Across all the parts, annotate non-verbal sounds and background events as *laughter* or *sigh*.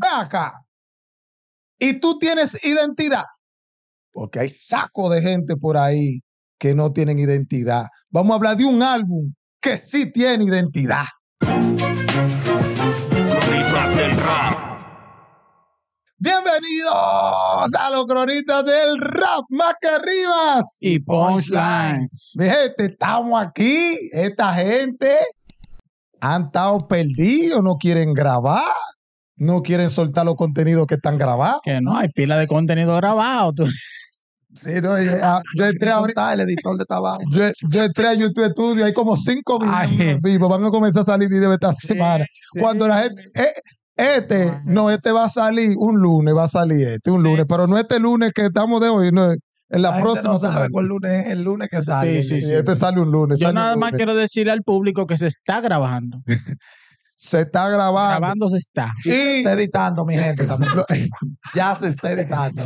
ve Y tú tienes identidad. Porque hay saco de gente por ahí que no tienen identidad. Vamos a hablar de un álbum que sí tiene identidad. Rap. Bienvenidos a los cronistas del rap, más que arribas y Punchlines. Mi estamos aquí, esta gente han estado perdidos, no quieren grabar, no quieren soltar los contenidos que están grabados. Que no, hay pila de contenido grabado. Sí, no, eh, ah, *laughs* yo, entré a el editor de trabajo. Yo, yo, entré YouTube Studio, hay como cinco videos vivos. Van a comenzar a salir videos esta semana. Cuando la gente. Eh, este, no, este va a salir un lunes, va a salir este, un lunes, pero no este lunes que estamos de hoy, en la, próxima. Gente no cuál lunes es el lunes que sale. Sí, sí, sí. Este sale un lunes. Yo nada más quiero decirle al público que se está grabando. *laughs* Se está grabando. Grabando se está. se está editando, mi gente. *laughs* ya se está editando.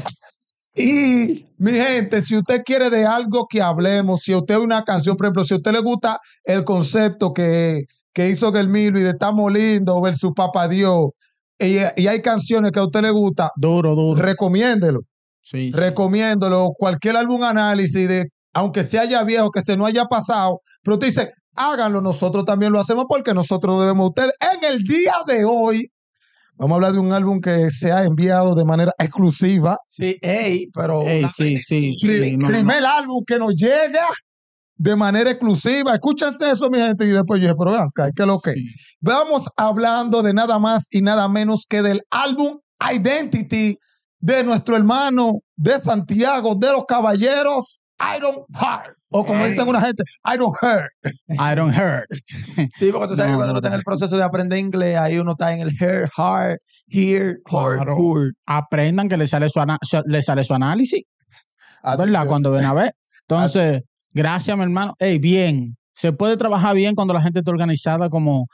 Y mi gente, si usted quiere de algo que hablemos, si usted una canción, por ejemplo, si a usted le gusta el concepto que, que hizo milo y de Estamos Lindo versus Papá Dios, y, hay canciones que a usted le gusta, duro, duro. Recomiéndelo. Sí, Recomiéndelo. Cualquier álbum análisis de, aunque se haya viejo, que se no haya pasado, pero usted dice, háganlo, nosotros también lo hacemos porque nosotros debemos a ustedes. En el día de hoy, vamos a hablar de un álbum que se ha enviado de manera exclusiva. Sí, hey, pero sí, sí, sí, primer álbum que nos llega de manera exclusiva. Escúchense eso, mi gente, y después yo dije, pero vean, que lo que? Vamos hablando de nada más y nada menos que del álbum Identity de nuestro hermano de Santiago, de los caballeros, Iron Heart. O como dicen una gente, I don't hurt. I don't hurt. *laughs* Sí, porque tú sabes que cuando uno está en el proceso de aprender inglés, ahí uno está en el hair, hard, here, hard, Aprendan que le sale su, le sale su análisis. ¿Verdad? Cuando ven a ver. Entonces, gracias, mi hermano. Hey, bien. Se puede trabajar bien cuando la gente está organizada como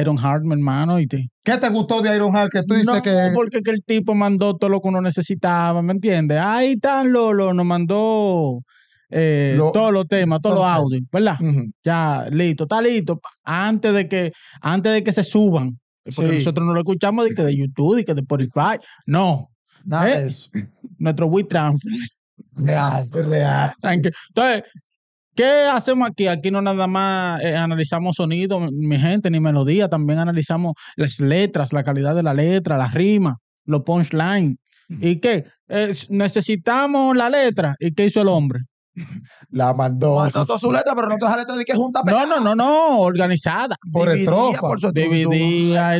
Iron Heart, mi hermano. Y te... ¿Qué te gustó de Iron Heart que tú dices Porque el tipo mandó todo lo que uno necesitaba, ¿me entiendes? Ahí tan Lolo, nos mandó eh, todos los temas, todos los audios, ¿verdad? Ya, listo, está listo. Antes de que, antes de que se suban. Eh, porque nosotros no lo escuchamos de que de YouTube, de que de Spotify. No. Nada ¿Eh? de eso. *laughs* Nuestro WeTransfer. Real, Entonces, ¿qué hacemos aquí? Aquí no nada más eh, analizamos sonido, mi gente, ni melodía, también analizamos las letras, la calidad de la letra, las rimas, los punchlines. ¿Y qué? necesitamos la letra. ¿Y qué hizo el hombre? la mandó. Mandó su letra, pero no todas las letras de que junta. No, no, no, no, organizada. Por estrofa. Por dividida,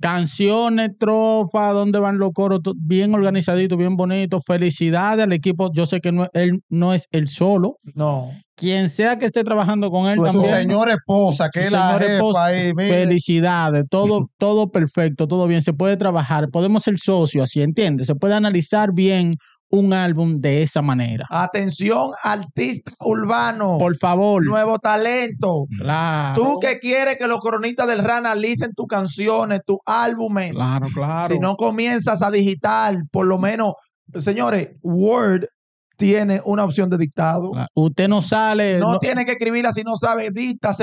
Canciones, estrofa, dónde van los coros, bien organizadito, bien bonito. Felicidades al equipo. Yo sé que no, él no es el solo. No. Quien sea que esté trabajando con él su, señor esposa, que es la esposa, Felicidades, todo, *laughs* todo perfecto, todo bien. Se puede trabajar, podemos ser socios, así, ¿entiendes? Se puede analizar bien un álbum de esa manera. Atención, artista urbano. Por favor. Nuevo talento. Claro. Tú que quieres que los cronistas del RAN analicen tus canciones, tus álbumes. Claro, claro. Si no comienzas a digital, por lo menos, señores, Word tiene una opción de dictado. Ah, usted no sale. No, tiene que escribirla si no sabe,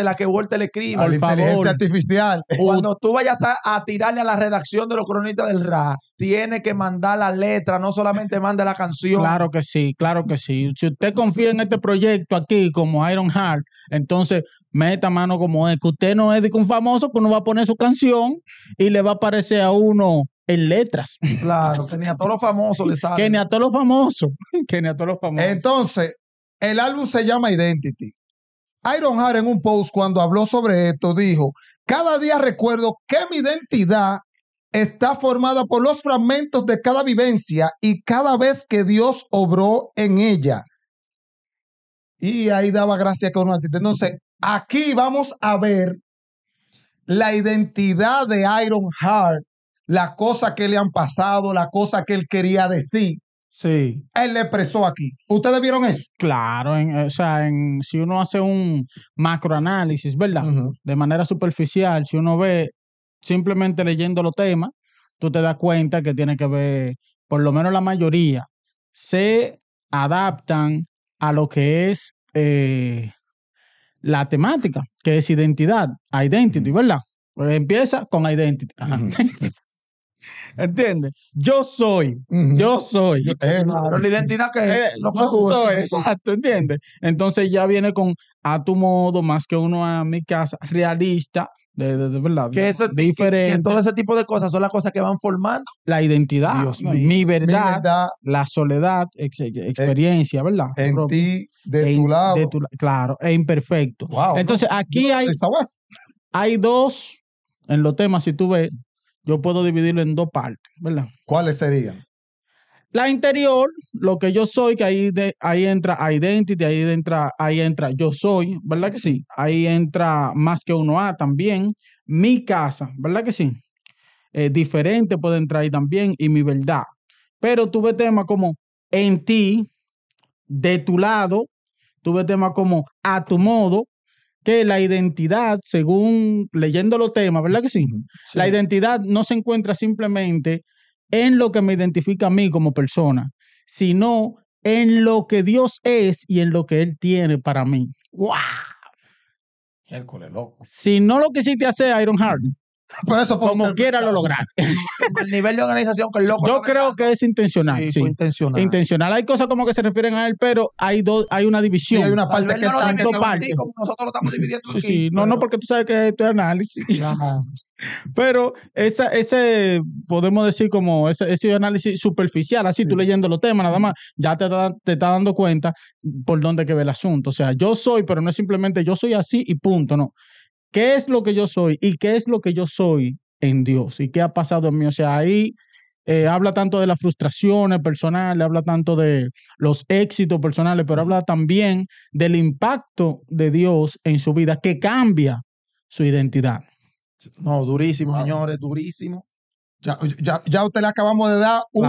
la que Walter le escribe. Por la inteligencia artificial. *laughs* Cuando tú vayas a, tirarle a la redacción de los cronistas del RA, tiene que mandar la letra, no solamente manda la canción. Claro que sí, claro que sí. Si usted confía en este proyecto aquí como Iron Heart, entonces meta mano como es, que usted no es de un famoso que pues uno va a poner su canción y le va a aparecer a uno en letras. Claro, que ni a todos los famosos le sale Que ni a todos los famosos. *laughs* Que todos los famosos. Entonces, el álbum se llama Identity. Iron Heart en un post cuando habló sobre esto dijo, cada día recuerdo que mi identidad está formada por los fragmentos de cada vivencia y cada vez que Dios obró en ella. Y ahí daba gracia con un artista. Entonces, aquí vamos a ver la identidad de Iron Heart las cosas que le han pasado, las cosas que él quería decir. Él le expresó aquí. ¿Ustedes vieron eso? Claro, o sea, en, si uno hace un macroanálisis, ¿verdad? De manera superficial, si uno ve simplemente leyendo los temas, tú te das cuenta que tiene que ver, por lo menos la mayoría, se adaptan a lo que es eh, la temática, que es identidad, identity, ¿verdad? empieza con identity. ¿Entiendes? Yo soy, yo soy. Eh, claro, la identidad que es. Eh, lo que exacto, ¿entiendes? Entonces ya viene con a tu modo, más que uno a mi casa, realista, de, de, verdad. Que, es diferente. todo ese tipo de cosas son las cosas que van formando. La identidad, mi, verdad, la soledad, eh, experiencia, ¿verdad? En ti, de tu lado. claro, es imperfecto. Entonces aquí hay, hay dos en los temas, si tú ves, yo puedo dividirlo en dos partes, ¿verdad? ¿Cuáles serían? La interior, lo que yo soy, que ahí, ahí entra identity, ahí entra, ahí entra yo soy, ¿verdad que sí? Ahí entra más que uno a también. Mi casa, ¿verdad que sí? Eh, diferente puede entrar ahí también y mi verdad. Pero tuve temas como en ti, de tu lado, tuve temas como a tu modo, que la identidad, según leyendo los temas, ¿verdad que sí? La identidad no se encuentra simplemente en lo que me identifica a mí como persona, sino en lo que Dios es y en lo que Él tiene para mí. ¡Wow! Hércules, loco. Si no lo que sí te hace Iron Heart, eso Como quiera lo lograr. *laughs* El nivel de organización que el loco. Yo creo que es intencional. Sí, intencional. Intencional. Hay cosas como que se refieren a él, pero hay dos, hay una división. hay una parte que no parte. No, no, porque tú sabes que es análisis. *laughs* Pero ese, podemos decir como ese, análisis superficial, así tú leyendo los temas, nada más, ya te, te está dando cuenta por dónde que ve el asunto. O sea, yo soy, pero no es simplemente yo soy así y punto, no. ¿Qué es lo que yo soy y qué es lo que yo soy en Dios y qué ha pasado en mí? O sea, ahí eh, habla tanto de las frustraciones personales, habla tanto de los éxitos personales, pero habla también del impacto de Dios en su vida que cambia su identidad. No, durísimo, señores, durísimo. Ya, ya, ya, usted le acabamos de dar un,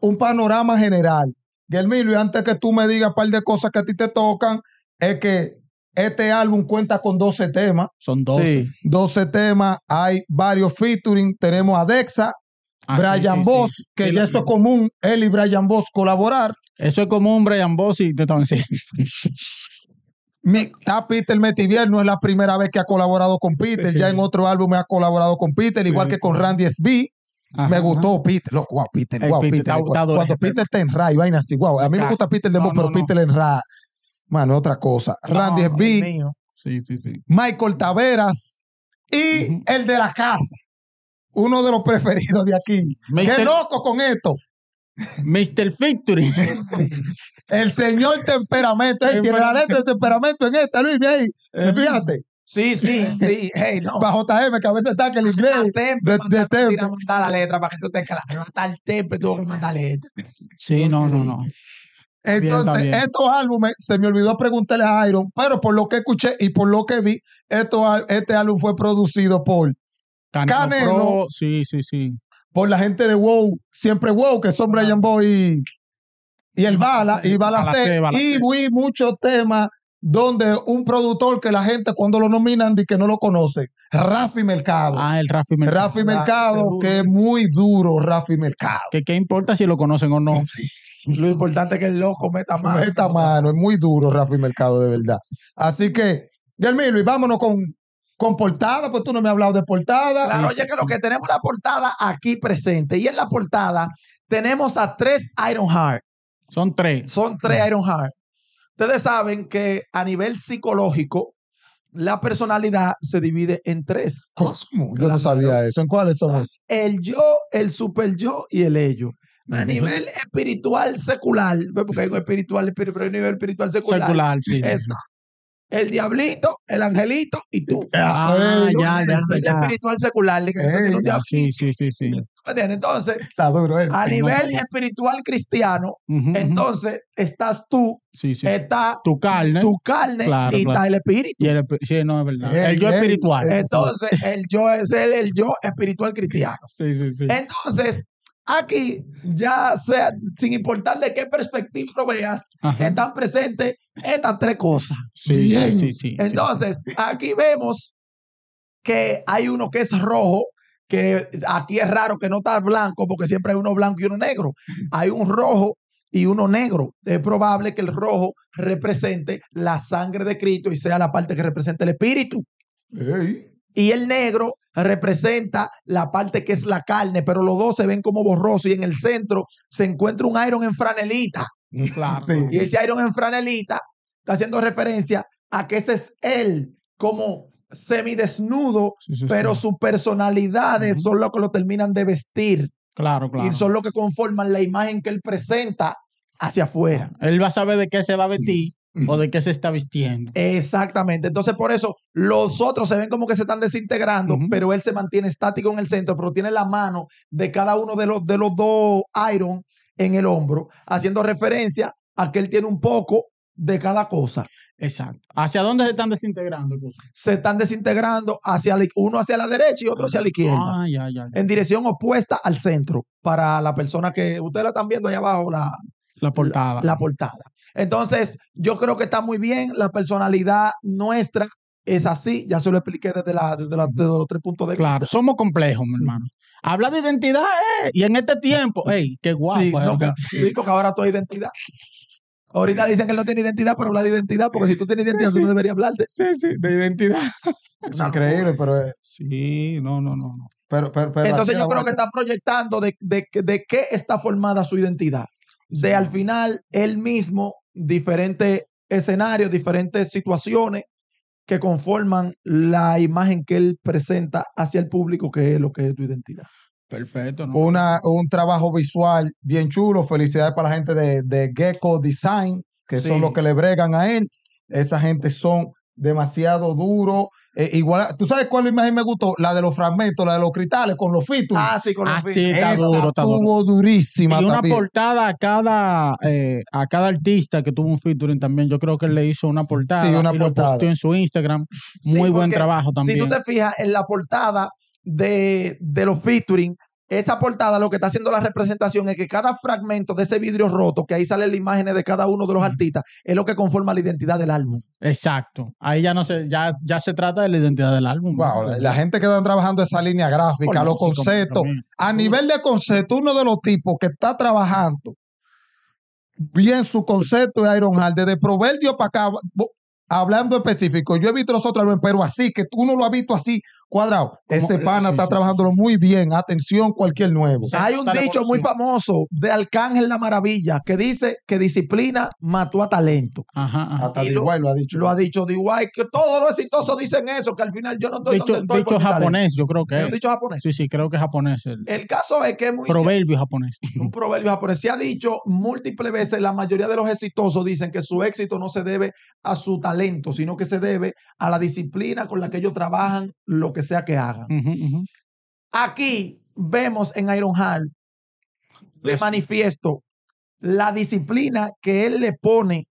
un panorama general. Guillermo, y antes que tú me digas un par de cosas que a ti te tocan, es que este álbum cuenta con 12 temas. Son 12. 12 temas. Hay varios featuring. Tenemos a Dexa, ah, Brian Boss, que ya eso es común, él y Brian Boss colaborar. Eso es común, Brian Boss y te también *laughs* Está Peter Metivier, no es la primera vez que ha colaborado con Peter. Ya en otro álbum me ha colaborado con Peter, igual que con Randy SB. me gustó Peter, wow, Peter, wow, Peter. Peter, Está cuando, Peter está en y vaina así, wow. A mí me gusta Peter de no, pero no. Peter Ray. Mano, otra cosa. Randy no, Sí, sí, sí. Michael Taveras y el de la casa. Uno de los preferidos de aquí. ¡Qué loco con esto! Mr. Victory. *laughs* el señor temperamento. tiene la letra de temperamento en esta, Luis, eh, Fíjate. Sí, sí, sí. Hey, no. Para JM, que a veces está que el inglés. de de, de la letra para que tú el tempe tuvo que Sí, no, no, no. Entonces, estos álbumes, se me olvidó preguntarle a Iron, pero por lo que escuché y por lo que vi, esto, este álbum fue producido por Canelo. sí, sí, sí. Por la gente de WoW, siempre WoW, que son Brian Boy y, el Bala, y Bala, C, Y vi muchos temas donde un productor que la gente cuando lo nominan dice que no lo conoce, Rafi Mercado. Ah, el Rafi Mercado. Rafi Mercado, que es muy duro, Rafi Mercado. Que qué importa si lo conocen o no. Lo importante es que el loco meta mano. Meta mano, es muy duro Rafi Mercado, de verdad. Así que, Yelmiro, y vámonos con, con portada, pues tú no me has hablado de portada. Claro, oye, que lo que tenemos la portada aquí presente. Y en la portada tenemos a tres Iron Heart. Son tres. Son tres Iron Ironheart. Ustedes saben que a nivel psicológico, la personalidad se divide en tres. ¿Cómo? Yo no sabía eso. ¿En cuáles son? Ah, el yo, el super yo y el ello a nivel espiritual secular, porque hay un espiritual, pero hay un nivel espiritual secular. El diablito, el angelito y tú. Eh, ah, ah espiritual secular. sí, sí, sí, sí. Entonces, Está duro a nivel espiritual cristiano, entonces estás tú, está tu carne, y está el espíritu. el, no, es verdad. El, yo espiritual. entonces, el yo es el, el yo espiritual cristiano. Sí, sí, sí. Entonces, aquí, ya sea, sin importar de qué perspectiva lo veas, están presentes estas tres cosas. Sí, sí, sí. Entonces, aquí vemos que hay uno que es rojo, que aquí es raro que no está blanco, porque siempre hay uno blanco y uno negro. Hay un rojo y uno negro. Es probable que el rojo represente la sangre de Cristo y sea la parte que representa el espíritu. Hey y el negro representa la parte que es la carne, pero los dos se ven como borrosos y en el centro se encuentra un iron en franelita. Claro. Y ese iron en franelita está haciendo referencia a que ese es él como semidesnudo, pero sus personalidades son lo que lo terminan de vestir. Claro, claro. Y son lo que conforman la imagen que él presenta hacia afuera. Él va a saber de qué se va a vestir o de qué se está vistiendo. Exactamente. Entonces, por eso los otros se ven como que se están desintegrando, pero él se mantiene estático en el centro, pero tiene la mano de cada uno de los, de los dos Iron en el hombro, haciendo referencia a que él tiene un poco de cada cosa. Exacto. ¿Hacia dónde se están desintegrando? Se están desintegrando hacia uno hacia la derecha y otro hacia la izquierda. Ah, ya, ya, En dirección opuesta al centro. Para la persona que ustedes la están viendo ahí abajo, la, la portada. La, portada. Entonces, yo creo que está muy bien. La personalidad nuestra es así. Ya se lo expliqué desde, la, los tres puntos de claro, vista. Claro, somos complejos, mi mm. hermano. Habla de identidad, eh, y en este tiempo, *laughs* ey, qué guapo. Sí, ahora tu identidad. Ahorita dicen que él no tiene identidad, pero habla de identidad, porque si tú tienes identidad, tú no deberías hablar de. Sí, sí, de identidad. Es increíble, pero. Eh, sí, no, no, no. no. Pero, pero, Entonces yo creo que está proyectando de, de qué está formada su identidad de al final él mismo, diferentes escenarios, diferentes situaciones que conforman la imagen que él presenta hacia el público, que es lo que es tu identidad. Perfecto. Una, un trabajo visual bien chulo. Felicidades para la gente de, Gecko Design, que son los que le bregan a él. Esa gente son demasiado duro eh, igual, ¿tú sabes cuál imagen me gustó? La de los fragmentos, la de los cristales con los featuring Ah, sí, con los ah, Sí, durísima. Y una portada a cada, eh, a cada artista que tuvo un featuring también. Yo creo que él le hizo una portada sí, una y lo posteó en su Instagram. Muy buen trabajo también. Si tú te fijas en la portada de, de los featuring, esa portada lo que está haciendo la representación es que cada fragmento de ese vidrio roto, que ahí sale la imágenes de cada uno de los artistas, es lo que conforma la identidad del álbum. Exacto. Ahí ya no se, ya, se trata de la identidad del álbum. la gente que está trabajando esa línea gráfica, los conceptos. A nivel de concepto, uno de los tipos que está trabajando bien su concepto de Iron Hard, desde Proverbio para acá, hablando específico, yo he visto los otros álbumes, pero así, que uno no lo ha visto así, Cuadrado, ese pana está trabajando muy bien. Atención, cualquier nuevo. Hay un dicho muy famoso de Arcángel La Maravilla que dice que disciplina mató a talento. Ajá, lo, ha dicho. Lo ha dicho igual que todos los exitosos dicen eso, que al final yo no estoy Dicho, dicho japonés, yo creo que es. Dicho japonés. Sí, sí, creo que es japonés. El, caso es que es muy. Proverbio japonés. *laughs* Un proverbio japonés. Se ha dicho múltiples veces, la mayoría de los exitosos dicen que su éxito no se debe a su talento, sino que se debe a la disciplina con la que ellos trabajan, lo que sea que haga. Aquí vemos en Iron Hall de manifiesto la disciplina que él le pone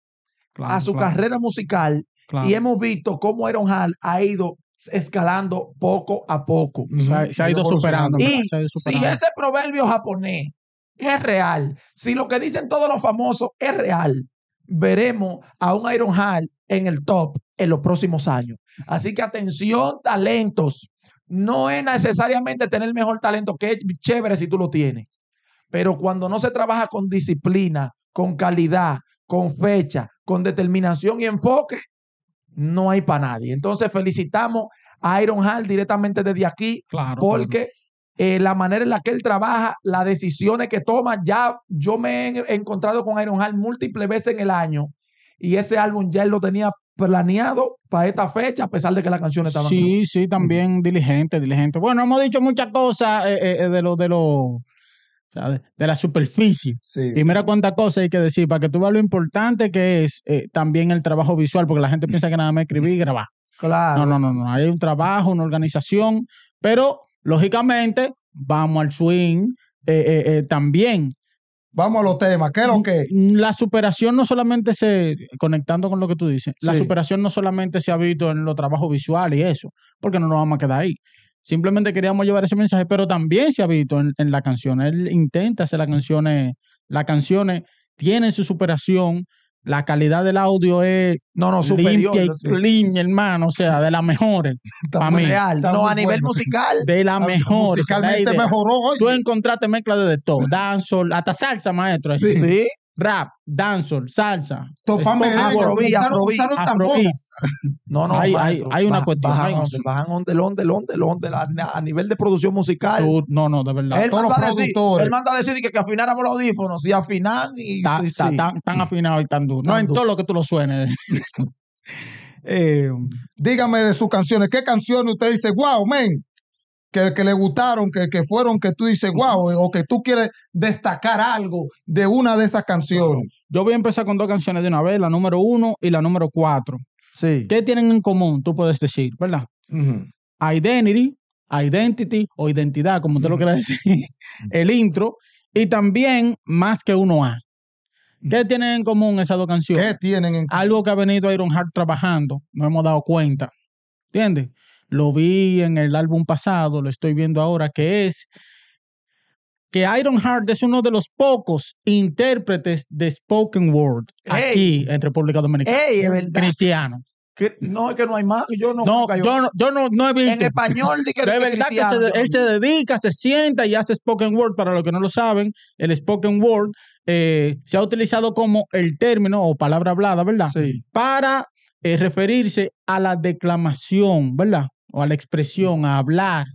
a su carrera musical y hemos visto cómo Iron Hall ha ido escalando poco a poco. se, ha ido superando. Y se ha ido superando. si ese proverbio japonés es real, si lo que dicen todos los famosos es real, veremos a un Iron Hall en el top en los próximos años. Así que atención, talentos. No es necesariamente tener mejor talento, que es chévere si tú lo tienes. Pero cuando no se trabaja con disciplina, con calidad, con fecha, con determinación y enfoque, no hay para nadie. Entonces felicitamos a Iron Hall directamente desde aquí, claro, porque eh, la manera en la que él trabaja, las decisiones que toma, ya yo me he encontrado con Iron Hall múltiples veces en el año y ese álbum ya él lo tenía planeado para esta fecha, a pesar de que la canción estaba. Sí, sí, también mm. diligente, diligente. Bueno, hemos dicho muchas cosas eh, eh, eh, de lo, de lo, De la superficie. Sí, y mira cuántas cosas hay que decir para que tú veas lo importante que es también el trabajo visual, porque la gente piensa que nada más escribir y grabar. Claro. No, no, no, no. Hay un trabajo, una organización, pero lógicamente vamos al swing también Vamos a los temas. ¿Qué es lo mm, que? La superación no solamente se, conectando con lo que tú dices, la superación no solamente se ha visto en los trabajos visuales y eso, porque no nos vamos a quedar ahí. Simplemente queríamos llevar ese mensaje, pero también se ha visto en, en la canción. Él intenta hacer las canciones, las canciones tienen su superación, la calidad del audio es no, no, que limpia y clean, hermano, o sea, de las mejores. para mí. no, a nivel musical. De la mejores. Musicalmente mejoró hoy. Tú encontraste mezcla de, todo, dance hasta salsa, maestro. Sí. ¿sí? rap, dancehall, salsa. Topame No, no, hay, hay, una cuestión. Bajan, onde, onde, onde, onde, a, nivel de producción musical. no, no, de verdad. Él manda a decir, él manda decir que, afináramos los audífonos. Y afinar y. Tan, afinados y tan duro No en todo lo que tú lo suenes. *laughs* Eh, dígame de sus canciones. ¿Qué canciones usted dice, wow, men? que, que le gustaron, que, que, fueron, que tú dices, wow, o que tú quieres destacar algo de una de esas canciones? Yo voy a empezar con dos canciones de una vez, la número uno y la número cuatro. Sí. ¿Qué tienen en común? Tú puedes decir, ¿verdad? Identity, identity o identidad, como usted lo quiera decir, *laughs* el intro, y también más que uno A. ¿Qué tienen en común esas dos canciones? ¿Qué tienen en común? Algo que ha venido a Iron Heart trabajando, no hemos dado cuenta. ¿Entiendes? lo vi en el álbum pasado, lo estoy viendo ahora, que es que Iron Heart es uno de los pocos intérpretes de spoken word aquí en República Dominicana. Cristiano. no, es que no hay más. Yo no, no yo, no, no, he visto. En español, de, que verdad que él se dedica, se sienta y hace spoken word. Para los que no lo saben, el spoken word eh, se ha utilizado como el término o palabra hablada, ¿verdad? Para eh, referirse a la declamación, ¿verdad? o a la expresión, a hablar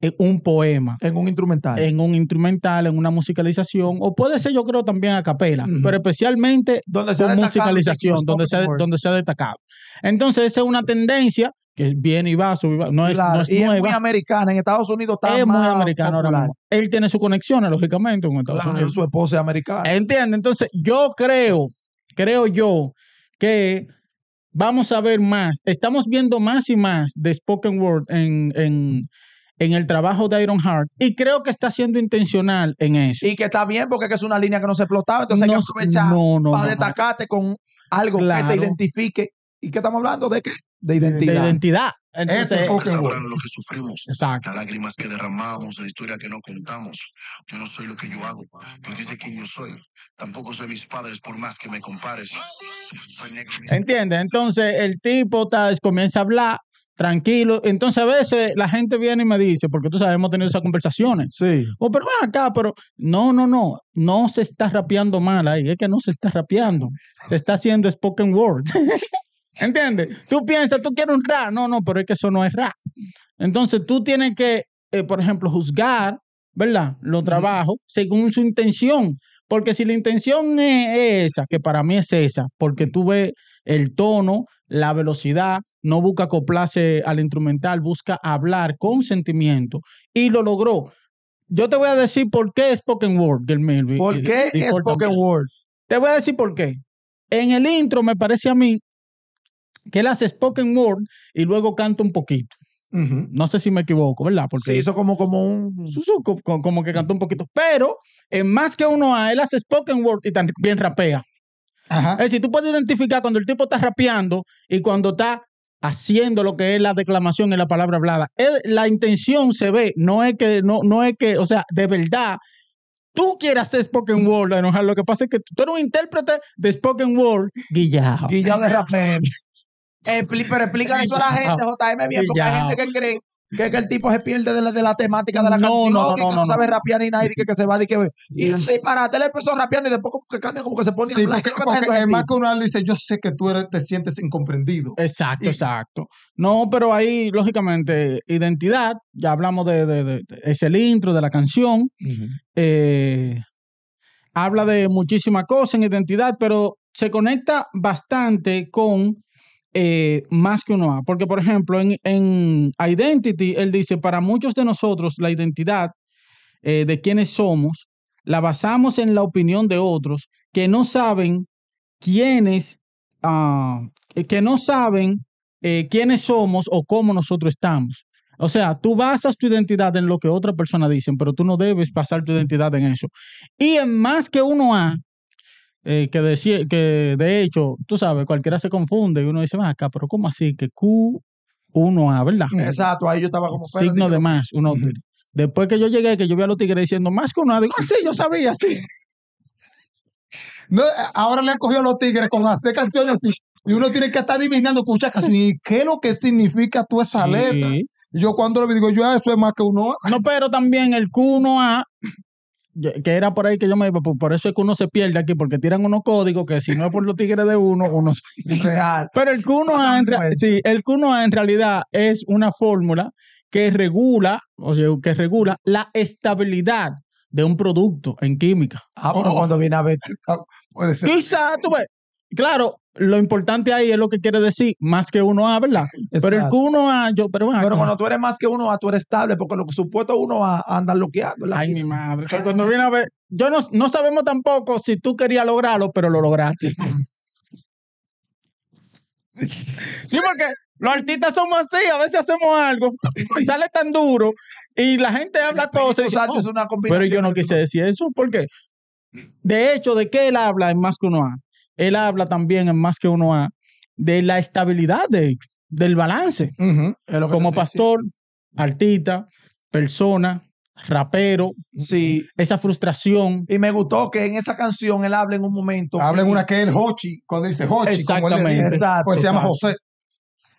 en un poema. En un instrumental. En un instrumental, en una musicalización, o puede ser yo creo también a capela, pero especialmente donde sea musicalización, donde se, donde se ha destacado. Entonces esa es una tendencia que viene y va, No es, nueva. es muy americana. En Estados Unidos está Es muy americana Él tiene su conexión, lógicamente, con Estados Unidos. Su esposa es americana. Entiende. Entonces, yo creo, creo yo, que vamos a ver más, estamos viendo más y más de Spoken Word en, el trabajo de Iron Heart y creo que está siendo intencional en eso. Y que está bien porque es una línea que no se explotaba, entonces hay que aprovechar para destacarte con algo que te identifique. ¿Y qué estamos hablando? ¿De qué? De identidad. De identidad. Entonces, sabrán lo que sufrimos, Exacto. las lágrimas que derramamos, la historia que no contamos. Yo no soy lo que yo hago. Dios dice quién yo soy. Tampoco soy mis padres, por más que me compares. ¿Entiendes? Entonces el tipo tal, comienza a hablar tranquilo. Entonces a veces la gente viene y me dice, porque tú sabes, hemos tenido esas conversaciones. Sí. O, oh, pero vas acá, pero no, no, no, no se está rapeando mal ahí, es que no se está rapeando, se está haciendo spoken word. *laughs* ¿Entiendes? Tú piensas, tú quieres un rap. No, no, pero es que eso no es rap. Entonces tú tienes que, eh, por ejemplo, juzgar, ¿verdad? lo trabajo según su intención. Porque si la intención es esa, que para mí es esa, porque tú ves el tono, la velocidad, no busca acoplarse al instrumental, busca hablar con sentimiento y lo logró. Yo te voy a decir por qué Spoken Word del Melvin. Eh, ¿Por eh, qué Spoken Word? Te voy a decir por qué. En el intro me parece a mí que él hace spoken word y luego canta un poquito. No sé si me equivoco, ¿verdad? Porque hizo como, como un... Como, que cantó un poquito. Pero en Más que uno a él hace spoken word y también rapea. Es decir, tú puedes identificar cuando el tipo está rapeando y cuando está haciendo lo que es la declamación en la palabra hablada. la intención se ve, no es que, no, no es que, o sea, de verdad, tú quieras hacer spoken word, enojar. Lo que pasa es que tú eres un intérprete de spoken word, guillado. Guillado de rapero. *laughs* Pero explícale eso a la *laughs* gente, JM, bien, porque hay gente que cree que, el tipo se pierde de la, de la temática de la canción, no, no, que no, no sabe rapear ni nadie, que, que se va y que y para, parate, le empezó a y después como que cambia, como que se pone a porque, porque además que uno dice, yo sé que tú te sientes incomprendido. Exacto, exacto. No, pero ahí, lógicamente, identidad, ya hablamos de, ese intro de la canción, eh, habla de muchísimas cosas en identidad, pero se conecta bastante con eh, más que uno A. Porque, por ejemplo, en, Identity, él dice, para muchos de nosotros la identidad eh, de quienes somos la basamos en la opinión de otros que no saben quiénes, ah, eh, que no saben quiénes somos o cómo nosotros estamos. O sea, tú basas tu identidad en lo que otra persona dicen, pero tú no debes basar tu identidad en eso. Y en más que uno A, eh, que, de, que de hecho, tú sabes, cualquiera se confunde y uno dice, más acá, pero ¿cómo así? Que Q1A, ¿verdad? Mm. Exacto, ahí yo estaba como... Signo de más, uno... Después que yo llegué, que yo vi a los tigres diciendo más que uno, digo, ah, sí, yo sabía, sí. No, eh, ahora le han cogido a los tigres con hacer canciones Y uno tiene que estar adivinando con muchas canciones. ¿Y qué es lo que significa tú esa letra? yo cuando lo digo, yo, ah, eso es más que uno. No, pero también el Q1A que era por ahí que yo me iba, por, eso es que uno se pierde aquí, porque tiran unos códigos que si no es por los tigres de uno, uno se... *laughs* Real. Pero el cuno A, en, el en realidad es una fórmula que regula, o sea, que regula la estabilidad de un producto en química. Ah, cuando viene a ver, ah, puede tú claro, lo importante ahí es lo que quiere decir más que uno habla, Pero el que uno A, yo, pero, bueno, pero ah, cuando ah. tú eres más que uno A, ah, tú eres estable, porque lo supuesto uno A andar bloqueando. Ay, mi madre. cuando viene a ver, yo no, no sabemos tampoco si tú querías lograrlo, pero lo lograste. *laughs* Sí, porque los artistas somos así, a veces hacemos algo y sale tan duro y la gente habla cosas. Oh, pero yo no quise decir eso, porque de hecho, de qué él habla es más que uno A él habla también en más que uno a de la estabilidad del balance. Como pastor, artista, persona, rapero. Sí. Esa frustración. Y me gustó que en esa canción él habla en un momento. Habla en una que es el Hochi, cuando dice Hochi, Como él dice, Exacto, pues se llama José.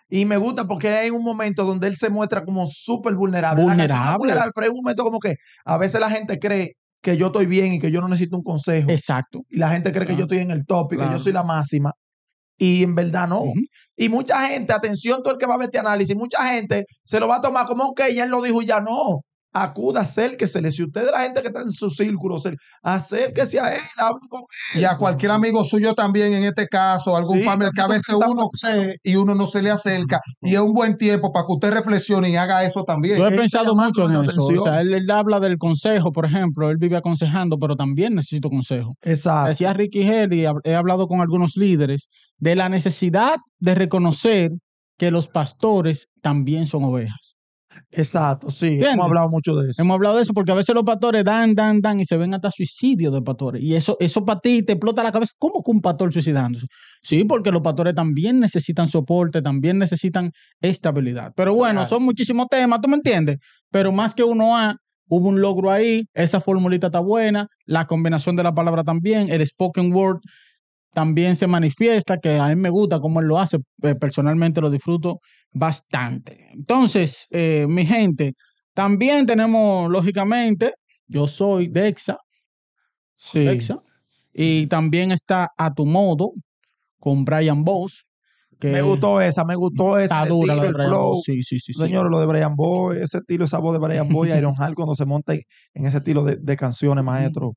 Y me gusta porque hay un momento donde él se muestra como súper vulnerable. Vulnerable. vulnerable. Pero hay un momento como que a veces la gente cree que yo estoy bien y que yo no necesito un consejo. Exacto. Y la gente cree que yo estoy en el top y que yo soy la máxima. Y en verdad no. Y mucha gente, atención todo el que va a ver este análisis, mucha gente se lo va a tomar como, ok, ya lo dijo y ya no acuda, acérquese. Si usted es la gente que está en su círculo, acérquese a él, hable con él. Y a cualquier amigo suyo también, en este caso, algún familiar que a veces uno cree y uno no se le acerca. Y es un buen tiempo para que usted reflexione y haga eso también. Yo he pensado mucho en eso. él, habla del consejo, por ejemplo, él vive aconsejando, pero también necesito consejo. Exacto. Decía Ricky Heli, he hablado con algunos líderes de la necesidad de reconocer que los pastores también son ovejas. Exacto, sí. Hemos hablado mucho de eso. Hemos hablado de eso porque a veces los pastores dan, dan, dan y se ven hasta suicidios de pastores. Y eso, eso para ti te explota la cabeza. ¿Cómo que un pastor suicidándose? Sí, porque los pastores también necesitan soporte, también necesitan estabilidad. Pero bueno, son muchísimos temas, ¿tú me entiendes? Pero más que uno a hubo un logro ahí, esa formulita está buena, la combinación de la palabra también, el spoken word también se manifiesta, que a mí me gusta cómo él lo hace, eh, personalmente lo disfruto bastante. Entonces, eh, mi gente, también tenemos, lógicamente, yo soy Dexa. Sí. Dexa. Y también está A Tu Modo con Brian Boss. Que me gustó esa, me gustó esa. Está ese flow. Sí, sí, sí. señor, lo de Brian Boy, ese estilo, esa voz de Brian Boy, Iron Hall cuando se monta en, ese estilo de canciones, maestro.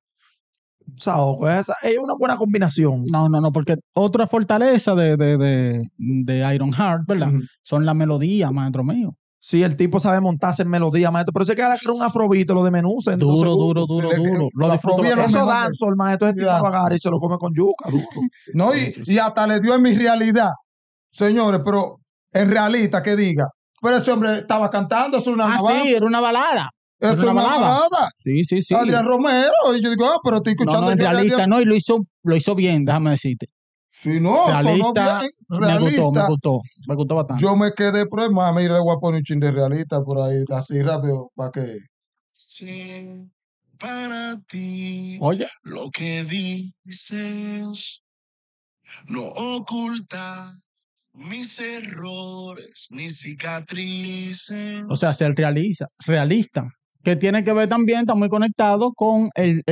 Pues, es, una buena combinación. No, no, no, porque otra fortaleza de, de, Iron Heart, ¿verdad? Son las melodías, maestro mío. Sí, el tipo sabe montarse en melodía, maestro. Pero se que era un afrobito, lo de Menusa. Uh, duro, duro, duro, duro. Lo de danzo, el maestro es y se lo come con yuca, duro. *laughs* no, y, hasta le dio en mi realidad. Señores, pero en realista que diga. Pero ese hombre estaba cantando, es una Ah, sí, era una balada. Es, una, malada balada. Sí, sí, sí. Adrián Romero. Y yo digo, ah, pero estoy escuchando. No, no realista, no, y lo hizo, lo hizo bien, déjame decirte. Sí, no, realista, Me gustó, me gustó, me gustó bastante. Yo me quedé, pero es más, le voy a poner un ching de realista por ahí, así rápido, para que. Sí, para ti. Oye. Lo que dices no oculta mis errores, mis cicatrices. O sea, ser realiza, realista que tiene que ver también, está muy conectado con el,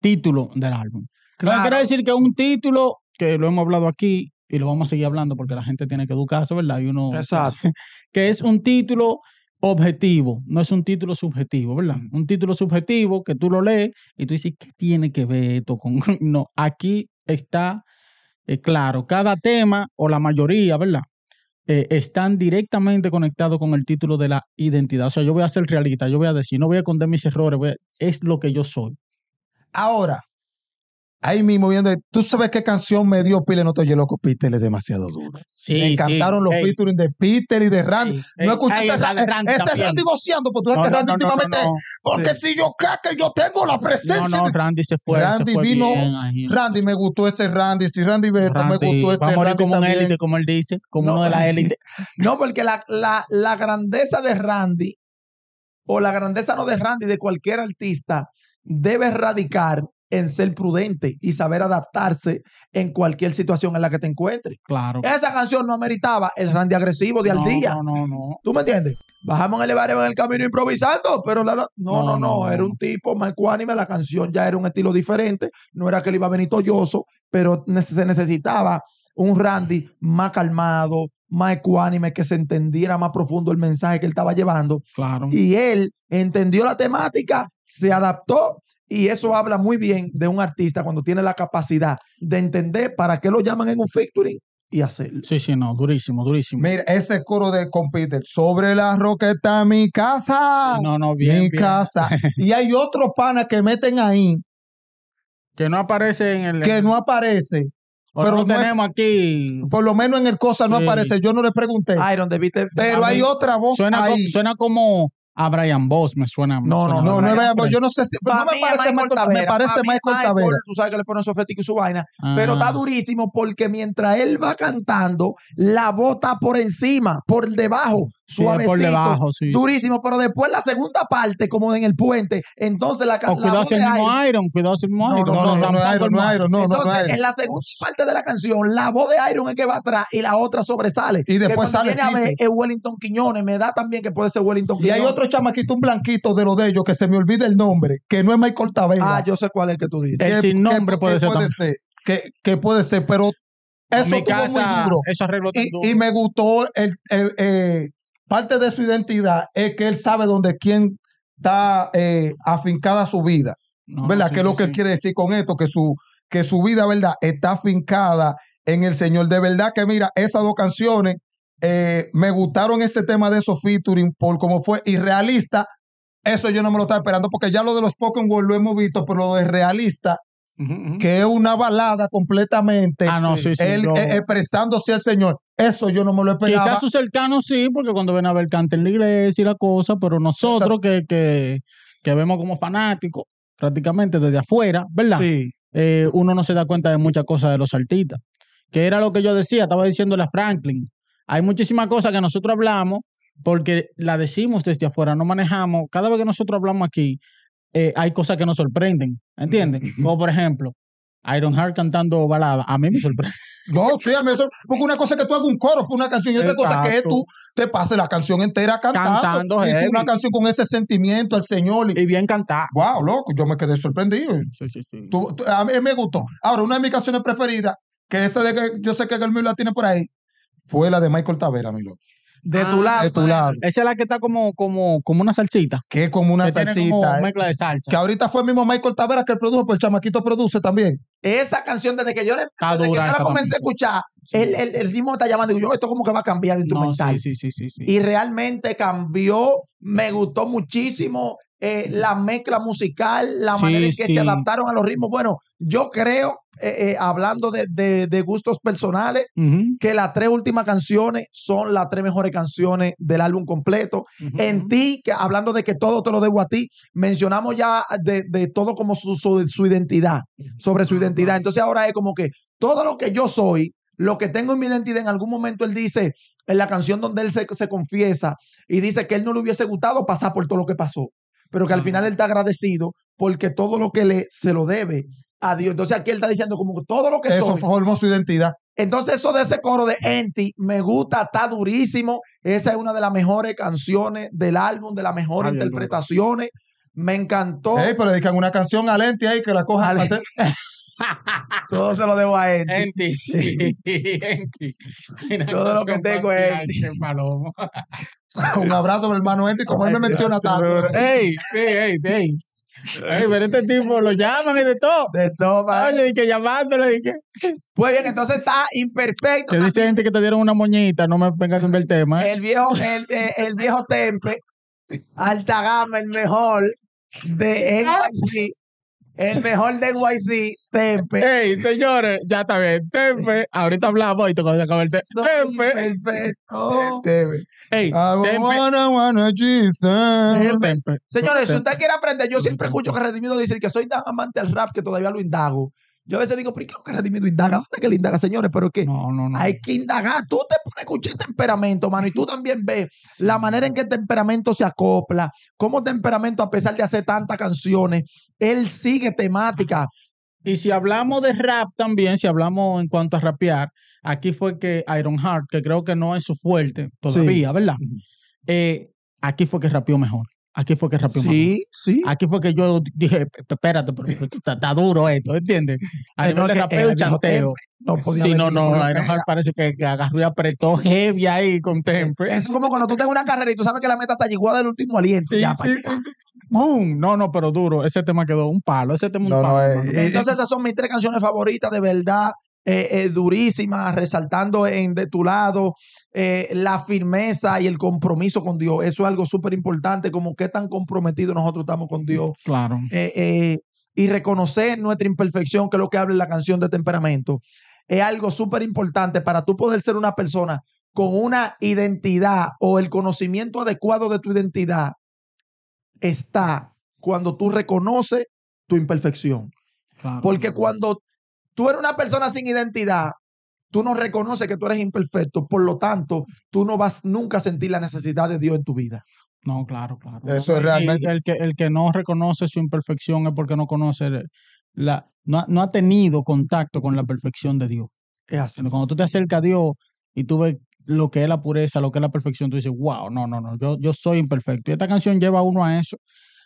título del álbum. Claro. decir que un título, que lo hemos hablado aquí y lo vamos a seguir hablando porque la gente tiene que educarse, ¿verdad? Y uno, Exacto. *laughs* Que es un título objetivo, no es un título subjetivo, ¿verdad? Un título subjetivo que tú lo lees y tú dices, ¿qué tiene que ver esto con...? *laughs* No, aquí está eh, claro, cada tema o la mayoría, ¿verdad? Eh, están directamente conectados con el título de la identidad. O sea, yo voy a ser realista, yo voy a decir, no voy a esconder mis errores, es lo que yo soy. Ahora, ahí mismo viendo, tú sabes qué canción me dio Pile, no te oye loco, Peter es demasiado duro. Sí, me encantaron los featuring de Peter y de Randy. no escuché ese, Randy negociando, porque tú sabes que Randy últimamente, porque si yo que yo tengo la presencia. de Randy se fue. Randy vino, Randy me gustó ese Randy, si Randy Berta me gustó ese Randy. como un élite, como él dice, como uno de las élites. *laughs* No, porque la, la, la grandeza de Randy, o la grandeza no de Randy, de cualquier artista, debe radicar en ser prudente y saber adaptarse en cualquier situación en la que te encuentres. Claro. Esa canción no ameritaba el randy agresivo de al día. No, no, no. ¿Tú me entiendes? Bajamos el barrio en el camino improvisando, pero No, no, no, Era un tipo más ecuánime, la canción ya era un estilo diferente. No era que él iba a venir tolloso, pero se necesitaba un randy más calmado, más ecuánime, que se entendiera más profundo el mensaje que él estaba llevando. Claro. Y él entendió la temática, se adaptó y eso habla muy bien de un artista cuando tiene la capacidad de entender para qué lo llaman en un featuring y hacerlo. Sí, sí, no, durísimo, durísimo. Mira, ese coro de Computer, sobre la roca está mi casa. No, no, bien. Mi casa. y hay otros panas que meten ahí. Que no aparece en el. Que no aparece. pero no tenemos aquí. Por lo menos en el cosa no aparece. Yo no le pregunté. Iron, Pero hay otra voz. ahí. suena como a Brian Boss, me suena. no, no, no, Yo no sé si. no me, parece Michael, Tavera, me parece Michael, Tú sabes que le ponen sofético y su vaina. Pero está durísimo porque mientras él va cantando, la bota por encima, por debajo suavecito, por debajo, durísimo, pero después la segunda parte, como en el puente, entonces la canción. Cuidado si Iron, cuidado si Iron. No, no, no, no, Iron, no, Iron, no, Entonces, en la segunda parte de la canción, la voz de Iron es que va atrás y la otra sobresale. Y después sale. Viene a Wellington Quiñones, me da también que puede ser Wellington Quiñones. Y hay otro chamaquito, un blanquito de lo de ellos, que se me olvida el nombre, que no es Michael Tavera. Ah, yo sé cuál es el que tú dices. El sin nombre puede ser. que puede ser, pero eso mi casa, muy duro. Eso y, me gustó el, el, eh, parte de su identidad es que él sabe dónde quién está eh, afincada su vida. ¿Verdad? que es lo que quiere decir con esto, que su, que su vida, ¿verdad? Está afincada en el Señor. De verdad que mira, esas dos canciones eh, me gustaron ese tema de esos featuring por cómo fue irrealista. Eso yo no me lo estaba esperando porque ya lo de los Pokémon World lo hemos visto, pero lo de realista que es una balada completamente, ah, e-, expresándose al Señor. Eso yo no me lo esperaba. Quizás sus cercanos sí, porque cuando ven a ver canta en la iglesia y la cosa, pero nosotros que, vemos como fanáticos, prácticamente desde afuera, ¿verdad? Sí. Eh, uno no se da cuenta de muchas cosas de los artistas. Que era lo que yo decía, estaba diciéndole a Franklin. Hay muchísimas cosas que nosotros hablamos porque la decimos desde afuera, no manejamos. Cada vez que nosotros hablamos aquí, eh, hay cosas que nos sorprenden, ¿entiendes? Como por ejemplo, Iron Heart cantando balada, a mí me sorprende. *laughs* No, sí, a mí me sorprende. Porque una cosa es que tú hagas un coro por una canción y otra cosa es que tú te pases la canción entera cantando. cantando una canción con ese sentimiento al Señor. Y, bien cantada. Wow, loco, yo me quedé sorprendido. Sí, sí, sí. a mí me gustó. Ahora, una de mis canciones preferidas, que esa de que yo sé que mío la tiene por ahí, fue la de Michael Tavera, mi loco. Ah, de tu lado. Esa es la que está como, como, como una salsita. Que como una salsita. como una eh. mezcla de salsa. Que ahorita fue el mismo Michael Taveras que el produjo, pues el chamaquito produce también. Esa canción, desde que yo, la comencé a escuchar, el, ritmo está llamando. Digo, yo, esto como que va a cambiar el instrumental. sí, sí, sí, sí, Y realmente cambió. Me gustó muchísimo eh, la mezcla musical, la manera en que se adaptaron a los ritmos. Bueno, yo creo eh, eh, hablando de, gustos personales, que las tres últimas canciones son las tres mejores canciones del álbum completo. En ti, que hablando de que todo te lo debo a ti, mencionamos ya de, todo como su, su, identidad, sobre su ah, identidad. Entonces ahora es como que todo lo que yo soy, lo que tengo en mi identidad, en algún momento él dice, en la canción donde él se, se confiesa y dice que él no le hubiese gustado pasar por todo lo que pasó, pero que al final él está agradecido porque todo lo que le se lo debe Adiós. Entonces aquí él está diciendo como todo lo que Eso soy. formó su identidad. Entonces eso de ese coro de Enti me gusta, está durísimo. Esa es una de las mejores canciones del álbum, de las mejores interpretaciones. Me encantó. Ey, pero dedican una canción a Enti ahí que la coja *laughs* Todo se lo debo a Enti. Enti. *laughs* Enti. Todo lo que tengo es Enti. *laughs* Un abrazo, mi hermano Enti, como él me menciona tanto. Ey, ey, ey, ey. Ay, pero este tipo lo llaman y de todo. De todo, vale Oye, y que llamándolo y Pues bien, entonces está imperfecto. Te dice gente que te dieron una moñita, no me vengas con el tema. ¿eh? El viejo, el, eh, el viejo Tempe, alta gama, el mejor de NYC, el mejor de NYC, Tempe. Ey, señores, ya está bien. Tempe, ahorita hablamos y te de el Tempe. Perfecto. Tempe. Señores, si usted quiere aprender, yo siempre escucho que Redimido dice que soy tan amante al rap que todavía lo indago. Yo a veces digo, ¿por qué que Redimido indaga? ¿Dónde que le indaga, señores? Pero que hay que indagar. Tú te pones a escuchar temperamento, mano, y tú también ves la manera en que el temperamento se acopla, cómo temperamento, a pesar de hacer tantas canciones, él sigue temática. Y si hablamos de rap también, si hablamos en cuanto a rapear, Aquí fue que Iron Heart, que creo que no es su fuerte todavía, ¿verdad? Eh, aquí fue que rapió mejor. Aquí fue que rapió mejor. Sí, Aquí fue que yo dije, espérate, pero está, duro esto, ¿entiendes? A no de rapeo y chanteo. No, sí, no, no, Heart parece que, agarró y apretó heavy ahí con e-, Tempe. es como cuando tú tengas una carrera y tú sabes que la meta está igual del último aliento. Sí, sí. No, no, pero duro. Ese tema quedó un palo. Ese tema un palo. Eh, eh, entonces, esas son mis tres canciones favoritas, de verdad. Eh, eh, durísima, resaltando en de tu lado eh, la firmeza y el compromiso con Dios. Eso es algo súper importante, como qué tan comprometido nosotros estamos con Dios. Claro. y reconocer nuestra imperfección, que es lo que habla en la canción de temperamento. Es algo súper importante para tú poder ser una persona con una identidad o el conocimiento adecuado de tu identidad está cuando tú reconoces tu imperfección. Porque cuando tú eres una persona sin identidad, tú no reconoces que tú eres imperfecto, por lo tanto, tú no vas nunca a sentir la necesidad de Dios en tu vida. No, claro, claro. Eso es realmente. El, que, el que no reconoce su imperfección es porque no conoce la, no, ha tenido contacto con la perfección de Dios. Es así. Cuando tú te acercas a Dios y tú ves lo que es la pureza, lo que es la perfección, tú dices, wow, no, no, no, yo, yo soy imperfecto. Y esta canción lleva a uno a eso.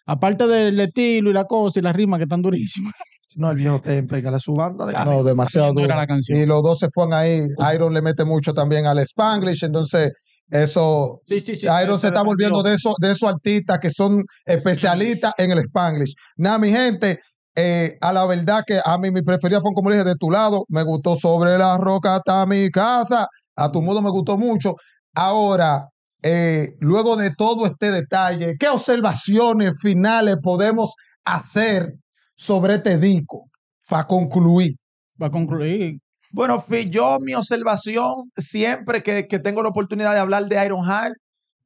Aparte del estilo y la cosa y la rima que están durísimas. No, el viejo que su banda. De... No, demasiado duro. Y los dos se fueron ahí. Iron le mete mucho también al Spanglish, entonces eso. Sí, sí, sí, Iron se está volviendo de esos, de esos artistas que son especialistas en el Spanglish. Nada, mi gente, eh, a la verdad que a mí mi preferida fue, como dije, de tu lado. Me gustó sobre la roca hasta mi casa. A tu modo me gustó mucho. Ahora, eh, luego de todo este detalle, ¿qué observaciones finales podemos hacer sobre este disco para concluir. Para concluir. Bueno, yo mi observación siempre que, que tengo la oportunidad de hablar de Iron Heart,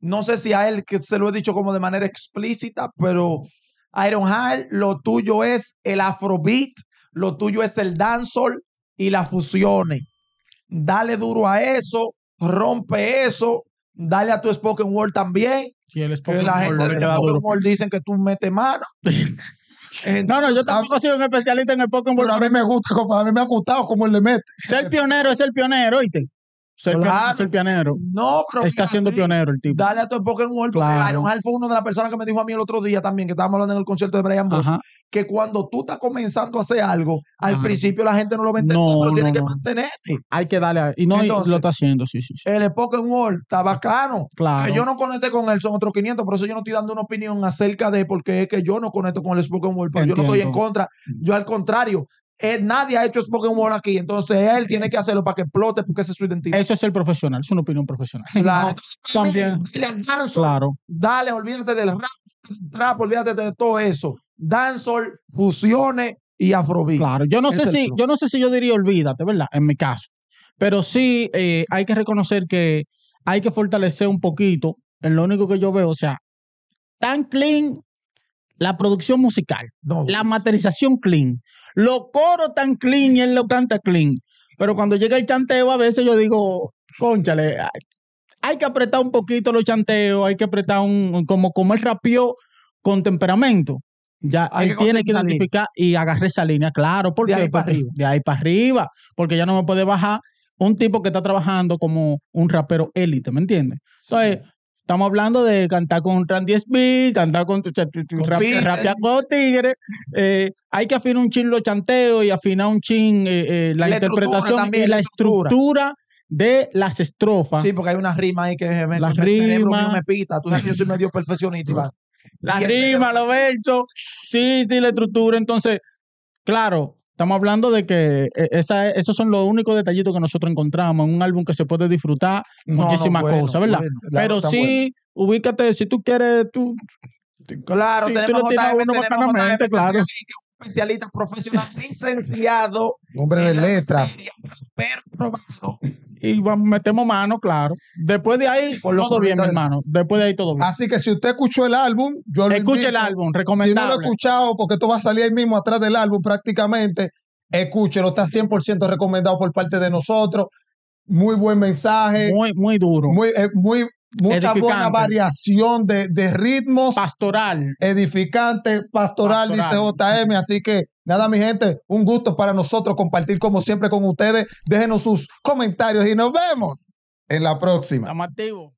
no sé si a él que se lo he dicho como de manera explícita, pero Iron Heart, lo tuyo es el afrobeat, lo tuyo es el dancehall y la fusiones. Dale duro a eso, rompe eso, dale a tu spoken word también. Sí, el la gente de spoken word dicen que tú metes mano. *laughs* Eh, no, no, yo tampoco soy un especialista en el Pokémon. Pero a mí me gusta, a mí me ha gustado como él le mete. Ser pionero es el pionero, ¿oíste? Ser, ser pionero. No, pero. Está haciendo siendo pionero el tipo. Dale a tu Pokémon en claro. fue una de las personas que me dijo a mí el otro día también, que estábamos hablando en el concierto de Brian Bush, que cuando tú estás comenzando a hacer algo, al principio la gente no lo va pero tiene que mantenerte. Hay que darle a. Y no lo está haciendo, sí, sí. sí. El spoken en está bacano. Claro. Que yo no conecté con él, son otros 500. Por eso yo no estoy dando una opinión acerca de porque es que yo no conecto con el Spoken world porque yo no estoy en contra. Yo al contrario, eh, nadie ha hecho spoken Pokémon aquí, entonces él tiene que hacerlo para que explote porque es su identidad. Eso es el profesional, es una opinión profesional. Claro. también. Claro. Dale, olvídate del rap, rap, olvídate de todo eso. Dancehall, fusiones y afrobeat. Claro, yo no sé si, yo no sé si yo diría olvídate, ¿verdad? En mi caso. Pero sí eh, hay que reconocer que hay que fortalecer un poquito en lo único que yo veo, o sea, tan clean la producción musical, la materialización clean, los coros tan clean y él lo canta clean. Pero cuando llega el chanteo, a veces yo digo, conchale, hay que apretar un poquito los chanteos, hay que apretar un, como, como el rapio con temperamento. Ya él tiene que identificar y agarrar esa línea, claro, porque de ahí para arriba. De ahí para arriba, porque ya no me puede bajar un tipo que está trabajando como un rapero élite, ¿me entiendes? Entonces, Estamos hablando de cantar con Randy SB, cantar con, tu, eh, hay que afinar un chin los chanteos y afinar un chin eh, eh, la, interpretación y la, estructura. de las estrofas. Sí, porque hay unas rimas ahí que me, las rimas. me pita. Tú sabes que yo soy medio perfeccionista. *laughs* Las rimas, los versos. Sí, sí, la estructura. Entonces, claro, Estamos hablando de que e, esos son los únicos detallitos que nosotros encontramos en un álbum que se puede disfrutar muchísimas cosas, ¿verdad? Pero sí, ubícate, si tú quieres, tú... Claro, tenemos claro especialista profesional, *laughs* licenciado. Hombre de letra. Y metemos mano, claro. Después de ahí, todo bien, hermano. Después de ahí, todo bien. Así que si usted escuchó el álbum, yo lo Escuche el álbum, recomendable. Si no lo he escuchado, porque esto va a salir ahí mismo atrás del álbum prácticamente, escúchelo. Está 100% recomendado por parte de nosotros. Muy buen mensaje. Muy, muy duro. Muy, eh, muy mucha buena variación de, ritmos. Pastoral. Edificante, pastoral, dice JM. Así que nada, mi gente, un gusto para nosotros compartir como siempre con ustedes. Déjenos sus comentarios y nos vemos en la próxima. Estamos